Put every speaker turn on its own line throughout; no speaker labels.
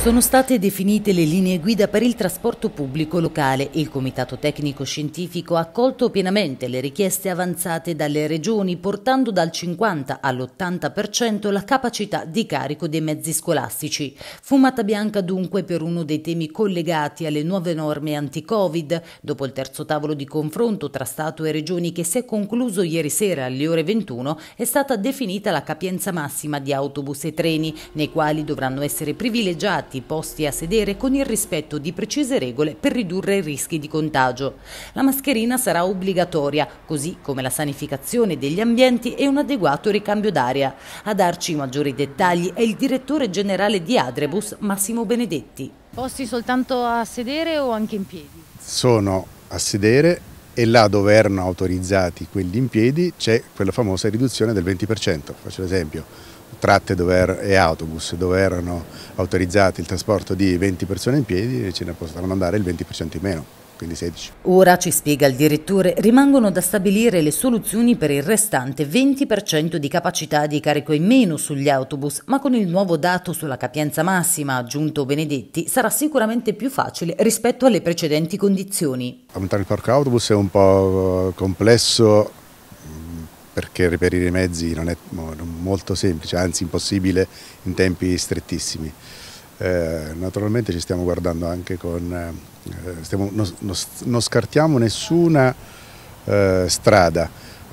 Sono state definite le linee guida per il trasporto pubblico locale. Il Comitato Tecnico Scientifico ha accolto pienamente le richieste avanzate dalle regioni, portando dal 50 all'80% la capacità di carico dei mezzi scolastici. Fumata bianca dunque per uno dei temi collegati alle nuove norme anti-Covid. Dopo il terzo tavolo di confronto tra Stato e regioni che si è concluso ieri sera alle ore 21, è stata definita la capienza massima di autobus e treni, nei quali dovranno essere privilegiati infatti posti a sedere con il rispetto di precise regole per ridurre i rischi di contagio. La mascherina sarà obbligatoria, così come la sanificazione degli ambienti e un adeguato ricambio d'aria. A darci maggiori dettagli è il direttore generale di Adrebus, Massimo Benedetti. Posti soltanto a sedere o anche in piedi?
Sono a sedere e là dove erano autorizzati quelli in piedi c'è quella famosa riduzione del 20%. Faccio l'esempio tratte dove, er-, e autobus dove erano autorizzati il trasporto di 20 persone in piedi e ce ne possono andare il 20% in meno. Quindi 16.
Ora, ci spiega il direttore, rimangono da stabilire le soluzioni per il restante 20% di capacità di carico in meno sugli autobus, ma con il nuovo dato sulla capienza massima aggiunto Benedetti sarà sicuramente più facile rispetto alle precedenti condizioni.
Aumentare il parco autobus è un po' complesso perché reperire i mezzi non è molto semplice, anzi impossibile in tempi strettissimi. Eh, naturalmente ci stiamo guardando anche con... Eh, stiamo, non, non, scartiamo nessuna eh, strada,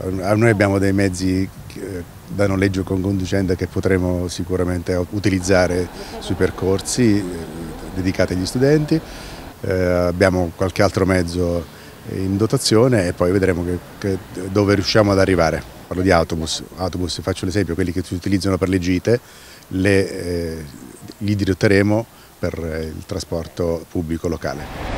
eh, noi abbiamo dei mezzi eh, da noleggio con conducente che potremo sicuramente utilizzare sui percorsi eh, dedicati agli studenti, abbiamo qualche altro mezzo in dotazione e poi vedremo che, che, dove riusciamo ad arrivare parlo di autobus, autobus faccio l'esempio, quelli che si utilizzano per le gite, le, eh, li dirotteremo per eh, il trasporto pubblico locale.